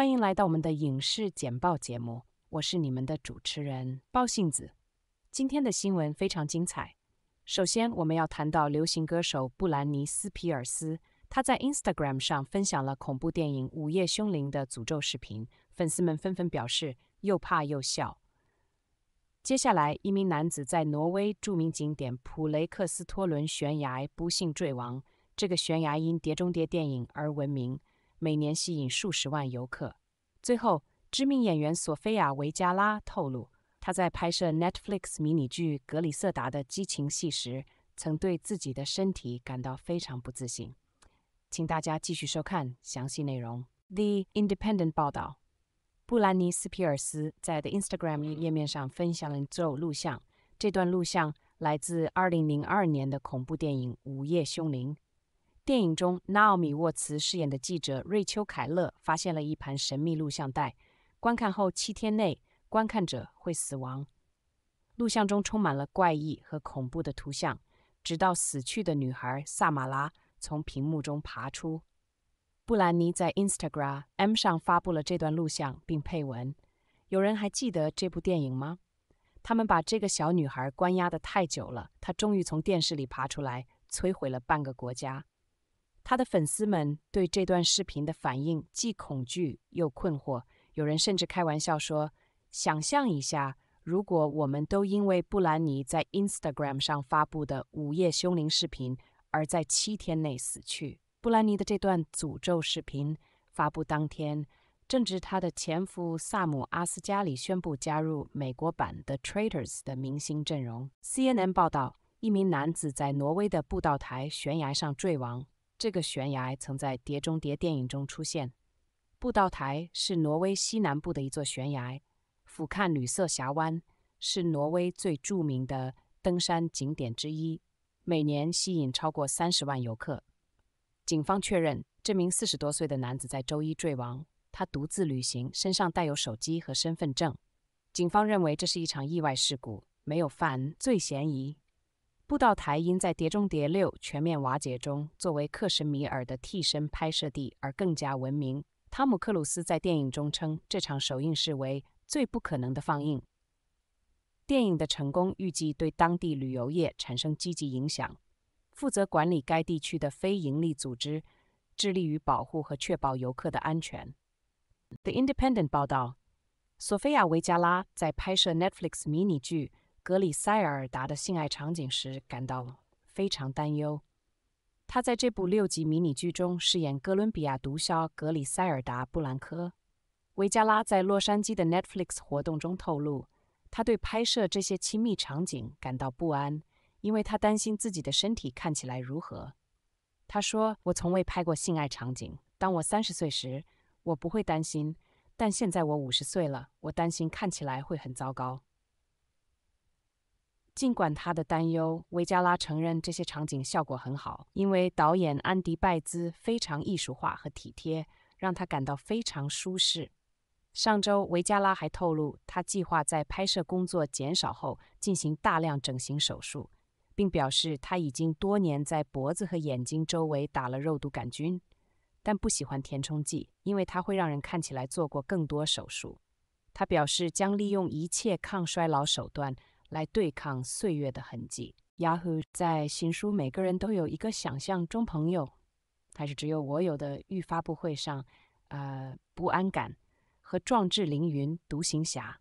欢迎来到我们的影视简报节目，我是你们的主持人包杏子。今天的新闻非常精彩。首先，我们要谈到流行歌手布兰妮斯皮尔斯，他在 Instagram 上分享了恐怖电影《午夜凶铃》的诅咒视频，粉丝们纷纷表示又怕又笑。接下来，一名男子在挪威著名景点普雷克斯托伦悬崖不幸坠亡。这个悬崖因《碟中谍》电影而闻名。每年吸引数十万游客。最后，知名演员索菲亚·维加拉透露，她在拍摄 Netflix 迷你剧《格里瑟达》的激情戏时，曾对自己的身体感到非常不自信。请大家继续收看详细内容。The Independent 报道，布兰妮·斯皮尔斯在 The Instagram 页面上分享了这组录像。这段录像来自2002年的恐怖电影《午夜凶铃》。电影中，纳奥米·沃茨饰演的记者瑞秋·凯勒发现了一盘神秘录像带。观看后七天内，观看者会死亡。录像中充满了怪异和恐怖的图像，直到死去的女孩萨马拉从屏幕中爬出。布兰妮在 Instagram M 上发布了这段录像，并配文：“有人还记得这部电影吗？他们把这个小女孩关押得太久了，她终于从电视里爬出来，摧毁了半个国家。”他的粉丝们对这段视频的反应既恐惧又困惑，有人甚至开玩笑说：“想象一下，如果我们都因为布兰妮在 Instagram 上发布的午夜凶铃视频而在七天内死去。”布兰妮的这段诅咒视频发布当天，正值她的前夫萨姆·阿斯加里宣布加入美国版《The Traitors》的明星阵容。CNN 报道，一名男子在挪威的布道台悬崖上坠亡。这个悬崖曾在《碟中谍》电影中出现。步道台是挪威西南部的一座悬崖，俯瞰旅色峡湾，是挪威最著名的登山景点之一，每年吸引超过三十万游客。警方确认，这名四十多岁的男子在周一坠亡。他独自旅行，身上带有手机和身份证。警方认为这是一场意外事故，没有犯罪嫌疑。布道台因在《碟中谍六》全面瓦解中作为克什米尔的替身拍摄地而更加闻名。汤姆克鲁斯在电影中称这场首映视为“最不可能的放映”。电影的成功预计对当地旅游业产生积极影响。负责管理该地区的非营利组织致力于保护和确保游客的安全。The Independent 报道，索菲亚维加拉在拍摄 Netflix 迷你剧。格里塞尔达的性爱场景时感到非常担忧。他在这部六集迷你剧中饰演哥伦比亚毒枭格里塞尔达·布兰科。维加拉在洛杉矶的 Netflix 活动中透露，他对拍摄这些亲密场景感到不安，因为他担心自己的身体看起来如何。他说：“我从未拍过性爱场景。当我三十岁时，我不会担心，但现在我五十岁了，我担心看起来会很糟糕。”尽管他的担忧，维加拉承认这些场景效果很好，因为导演安迪·拜兹非常艺术化和体贴，让他感到非常舒适。上周，维加拉还透露，他计划在拍摄工作减少后进行大量整形手术，并表示他已经多年在脖子和眼睛周围打了肉毒杆菌，但不喜欢填充剂，因为它会让人看起来做过更多手术。他表示将利用一切抗衰老手段。来对抗岁月的痕迹。雅虎在新书《每个人都有一个想象中朋友，还是只有我有的》预发布会上，呃，不安感和壮志凌云独行侠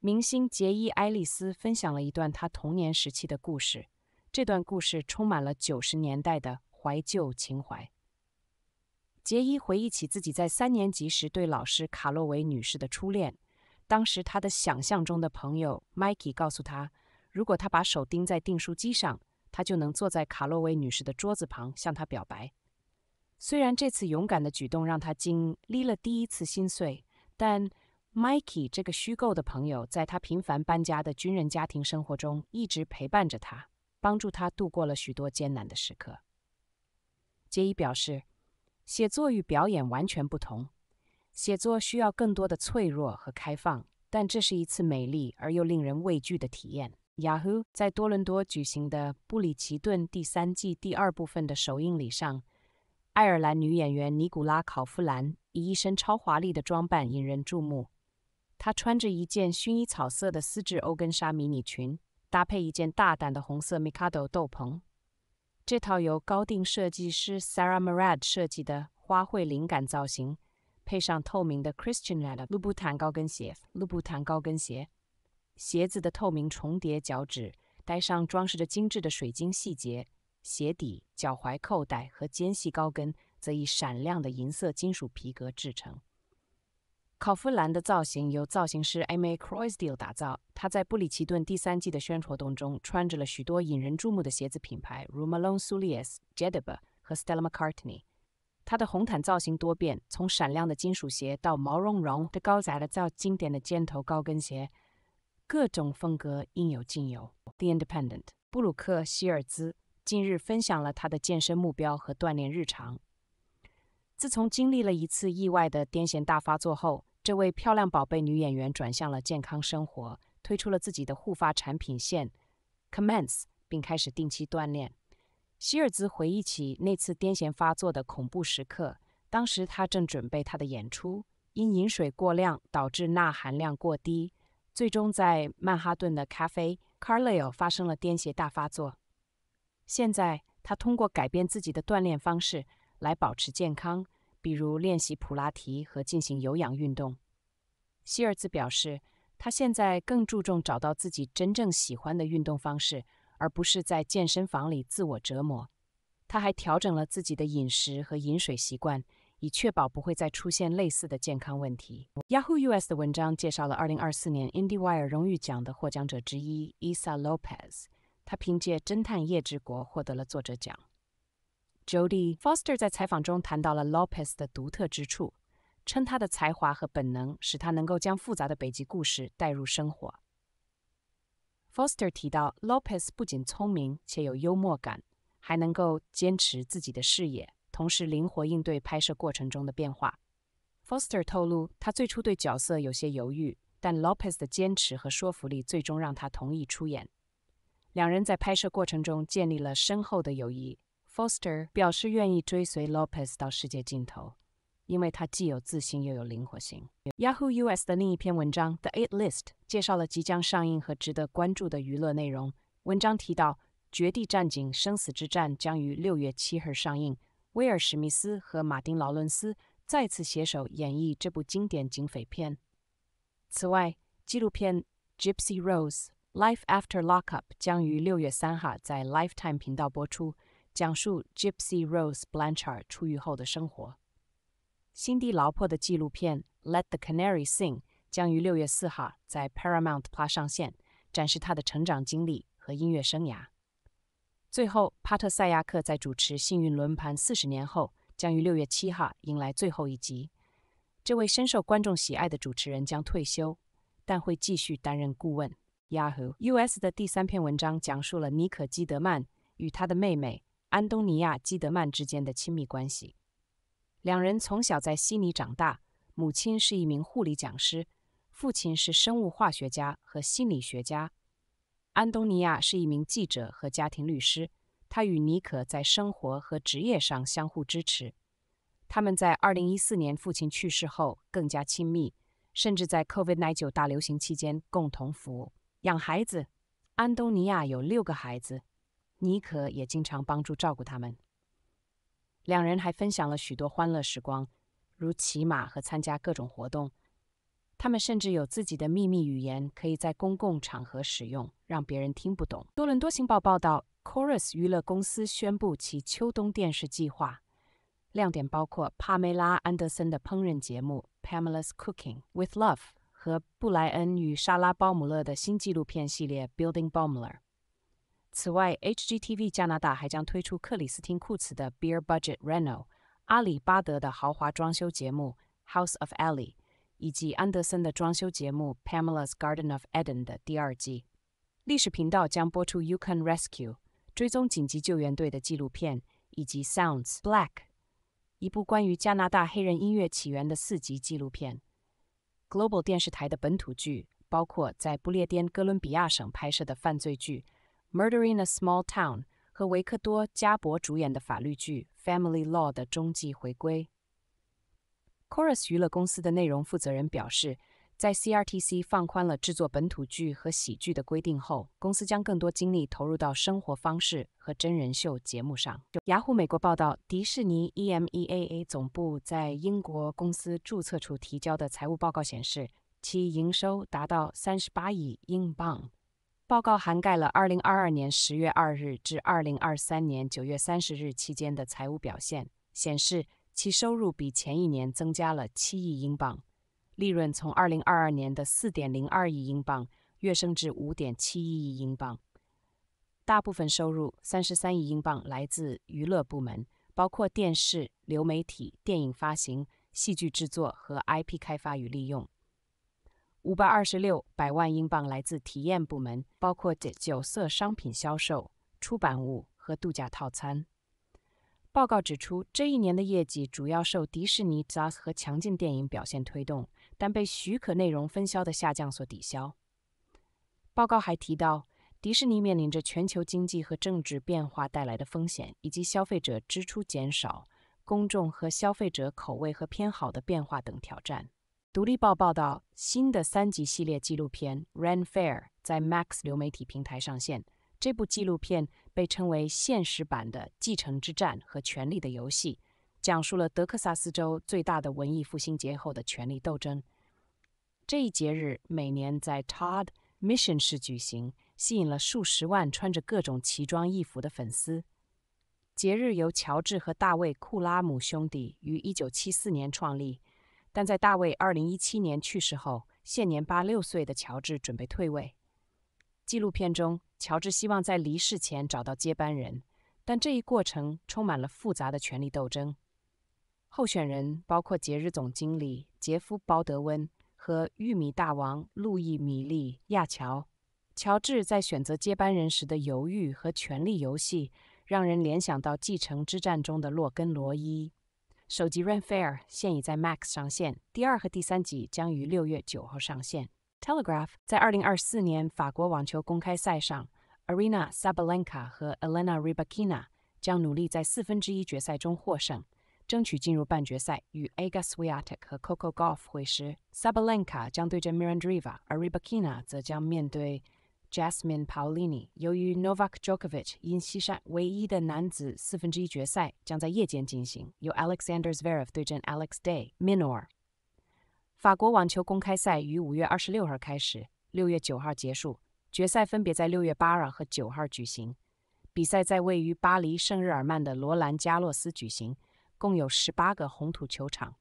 明星杰伊·埃利斯分享了一段他童年时期的故事。这段故事充满了九十年代的怀旧情怀。杰伊回忆起自己在三年级时对老师卡洛维女士的初恋。当时，他的想象中的朋友 Mikey 告诉他，如果他把手钉在订书机上，他就能坐在卡洛威女士的桌子旁向她表白。虽然这次勇敢的举动让他经历了第一次心碎，但 Mikey 这个虚构的朋友在他频繁搬家的军人家庭生活中一直陪伴着他，帮助他度过了许多艰难的时刻。杰伊表示，写作与表演完全不同。写作需要更多的脆弱和开放，但这是一次美丽而又令人畏惧的体验。Yahoo 在多伦多举行的《布里奇顿》第三季第二部分的首映礼上，爱尔兰女演员尼古拉·考夫兰以一身超华丽的装扮引人注目。她穿着一件薰衣草色的丝质欧根纱迷你裙，搭配一件大胆的红色 Mikado 斗篷。这套由高定设计师 Sarah Marad 设计的花卉灵感造型。配上透明的 Christian l o u b 布坦 t n 高跟鞋 l 布坦高跟鞋，鞋子的透明重叠脚趾，带上装饰着精致的水晶细节，鞋底、脚踝扣带和尖细高跟则以闪亮的银色金属皮革制成。考夫兰的造型由造型师 m m a Croydill 打造，她在《布里奇顿》第三季的宣传活动中穿着了许多引人注目的鞋子品牌如 m a l o n s u l i u s j e d b a 和 Stella McCartney。她的红毯造型多变，从闪亮的金属鞋到毛茸茸的高仔的、造经典的尖头高跟鞋，各种风格应有尽有。The Independent 布鲁克希尔兹近日分享了他的健身目标和锻炼日常。自从经历了一次意外的癫痫大发作后，这位漂亮宝贝女演员转向了健康生活，推出了自己的护发产品线 Comence，m 并开始定期锻炼。希尔兹回忆起那次癫痫发作的恐怖时刻。当时他正准备他的演出，因饮水过量导致钠含量过低，最终在曼哈顿的咖啡 c a r l i l e 发生了癫痫大发作。现在，他通过改变自己的锻炼方式来保持健康，比如练习普拉提和进行有氧运动。希尔兹表示，他现在更注重找到自己真正喜欢的运动方式。而不是在健身房里自我折磨，他还调整了自己的饮食和饮水习惯，以确保不会再出现类似的健康问题。Yahoo US 的文章介绍了2024年 IndieWire 荣誉奖的获奖者之一 Isa Lopez，他凭借《侦探夜之国》获得了作者奖。Jody Foster 在采访中谈到了 Lopez 的独特之处，称他的才华和本能使他能够将复杂的北极故事带入生活。Foster 提到，Lopez 不仅聪明且有幽默感，还能够坚持自己的视野，同时灵活应对拍摄过程中的变化。Foster 透露，他最初对角色有些犹豫，但 Lopez 的坚持和说服力最终让他同意出演。两人在拍摄过程中建立了深厚的友谊。Foster 表示愿意追随 Lopez 到世界尽头。因为它既有自信又有灵活性。Yahoo US 的另一篇文章《The Eight List》介绍了即将上映和值得关注的娱乐内容。文章提到，《绝地战警：生死之战》将于6月7日上映，威尔·史密斯和马丁·劳伦斯再次携手演绎这部经典警匪片。此外，纪录片《Gypsy Rose: Life After Lockup》将于6月3号在 Lifetime 频道播出，讲述 Gypsy Rose Blanchard 出狱后的生活。辛迪·劳珀的纪录片《Let the Canary Sing》将于六月四号在 Paramount+ Plus 上线，展示他的成长经历和音乐生涯。最后，帕特塞亚克在主持《幸运轮盘》四十年后，将于六月七号迎来最后一集。这位深受观众喜爱的主持人将退休，但会继续担任顾问。Yahoo US 的第三篇文章讲述了妮可基德曼与他的妹妹安东尼亚·基德曼之间的亲密关系。两人从小在悉尼长大，母亲是一名护理讲师，父亲是生物化学家和心理学家。安东尼亚是一名记者和家庭律师，他与尼可在生活和职业上相互支持。他们在2014年父亲去世后更加亲密，甚至在 COVID-19 大流行期间共同服务养孩子。安东尼亚有六个孩子，妮可也经常帮助照顾他们。两人还分享了许多欢乐时光，如骑马和参加各种活动。他们甚至有自己的秘密语言，可以在公共场合使用，让别人听不懂。多伦多星报报道，Corus h 娱乐公司宣布其秋冬电视计划，亮点包括帕梅拉·安德森的烹饪节目《Pamela's Cooking with Love》和布莱恩与莎拉·鲍姆勒的新纪录片系列《Building b o m l e r 此外，HGTV 加拿大还将推出克里斯汀·库茨的《Beer Budget r e n o 阿里巴德的豪华装修节目《House of Ali》，以及安德森的装修节目《Pamela's Garden of Eden》的第二季。历史频道将播出《y u k o n Rescue》追踪紧急救援队的纪录片，以及《Sounds Black》，一部关于加拿大黑人音乐起源的四集纪录片。Global 电视台的本土剧包括在不列颠哥伦比亚省拍摄的犯罪剧。《Murder in a Small Town》和维克多·加伯主演的法律剧《Family Law》的终季回归。Chorus 娱乐公司的内容负责人表示，在 CRTC 放宽了制作本土剧和喜剧的规定后，公司将更多精力投入到生活方式和真人秀节目上。雅虎美国报道，迪士尼 EMEA 总部在英国公司注册处提交的财务报告显示，其营收达到三十八亿英镑。报告涵盖了2022年10月2日至2023年9月30日期间的财务表现，显示其收入比前一年增加了7亿英镑，利润从2022年的4.02亿英镑跃升至5.71亿英镑。大部分收入33亿英镑来自娱乐部门，包括电视、流媒体、电影发行、戏剧制作和 IP 开发与利用。五百二十六百万英镑来自体验部门，包括酒酒色商品销售、出版物和度假套餐。报告指出，这一年的业绩主要受迪士尼、z u z z 和强劲电影表现推动，但被许可内容分销的下降所抵消。报告还提到，迪士尼面临着全球经济和政治变化带来的风险，以及消费者支出减少、公众和消费者口味和偏好的变化等挑战。独立报报道，新的三集系列纪录片《Run Fair》在 Max 流媒体平台上线。这部纪录片被称为现实版的《继承之战》和《权力的游戏》，讲述了德克萨斯州最大的文艺复兴节后的权力斗争。这一节日每年在 Todd Mission 市举行，吸引了数十万穿着各种奇装异服的粉丝。节日由乔治和大卫·库拉姆兄弟于1974年创立。但在大卫二零一七年去世后，现年八六岁的乔治准备退位。纪录片中，乔治希望在离世前找到接班人，但这一过程充满了复杂的权力斗争。候选人包括节日总经理杰夫·鲍德温和玉米大王路易米利亚乔。乔治在选择接班人时的犹豫和权力游戏，让人联想到《继承之战》中的洛根·罗伊。首集《Run Fair》现已在 Max 上线，第二和第三集将于六月九号上线。《Telegraph》在2024年法国网球公开赛上 a r i n a Sabalenka 和 e l e n a Rybakina 将努力在四分之一决赛中获胜，争取进入半决赛。与 a g a s v i a t e k 和 Coco g o l f f 会师，Sabalenka 将对阵 m i r a n d r i v a 而 Rybakina 则将面对。Jasmine Paolini。由于 Novak Djokovic 因西山唯一的男子四分之一决赛将在夜间进行，由 Alexander Zverev 对阵 Alex Day Minor。法国网球公开赛于五月二十六号开始，六月九号结束，决赛分别在六月八号和九号举行。比赛在位于巴黎圣日耳曼的罗兰加洛斯举行，共有十八个红土球场。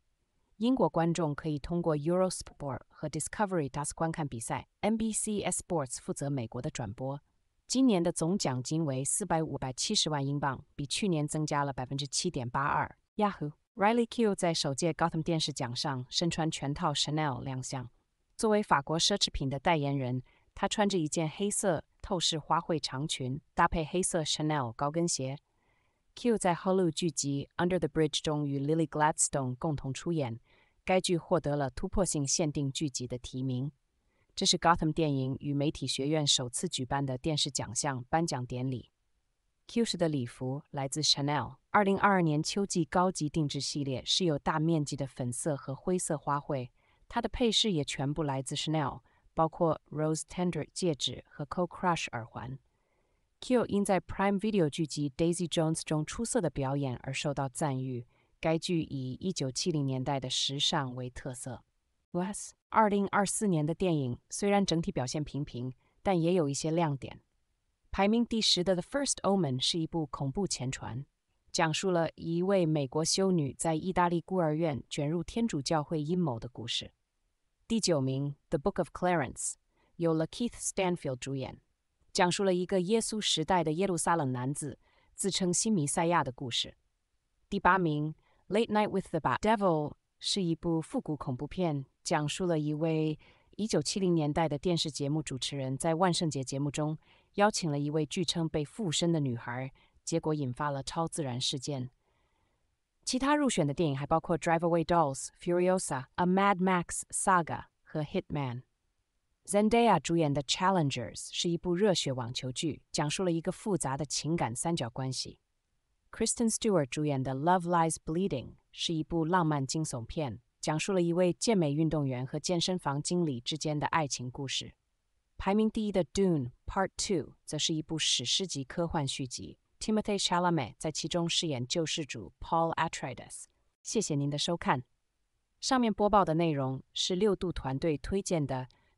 英国观众可以通过 Eurosport 和 Discovery Plus 观看比赛。NBC Sports 负责美国的转播。今年的总奖金为四百五百七十万英镑，比去年增加了百分之七点八二。Yahoo。Riley Q 在首届 Gotham 电视奖上身穿全套 Chanel 亮相。作为法国奢侈品的代言人，她穿着一件黑色透视花卉长裙，搭配黑色 Chanel 高跟鞋。Q 在《Hulu》剧集《Under the Bridge》中与 Lily Gladstone 共同出演，该剧获得了突破性限定剧集的提名。这是《Gotham》电影与媒体学院首次举办的电视奖项颁奖典礼。Q 时的礼服来自 Chanel 2022年秋季高级定制系列，是有大面积的粉色和灰色花卉。它的配饰也全部来自 Chanel，包括 Rose Tender 戒指和 Co Crush 耳环。k l 因在 Prime Video 剧集《Daisy Jones》中出色的表演而受到赞誉。该剧以1970年代的时尚为特色。Wes 2024年的电影虽然整体表现平平，但也有一些亮点。排名第十的《The First Omen》是一部恐怖前传，讲述了一位美国修女在意大利孤儿院卷入天主教会阴谋的故事。第九名，《The Book of Clarence》由 LaKeith Stanfield 主演。讲述了一个耶稣时代的耶路撒冷男子自称新弥赛亚的故事。第八名，《Late Night with the Devil》是一部复古恐怖片，讲述了一位1970年代的电视节目主持人在万圣节节目中邀请了一位据称被附身的女孩，结果引发了超自然事件。其他入选的电影还包括《Driveaway Dolls》、《Furiosa》、《A Mad Max Saga》和《Hitman》。Zendaya 主演的《Challengers》是一部热血网球剧，讲述了一个复杂的情感三角关系。Kristen Stewart 主演的《Love Lies Bleeding》是一部浪漫惊悚片，讲述了一位健美运动员和健身房经理之间的爱情故事。排名第一的《Dune Part Two》则是一部史诗级科幻续集。t i m o t h y e Chalamet 在其中饰演救世主 Paul Atreides。谢谢您的收看。上面播报的内容是六度团队推荐的。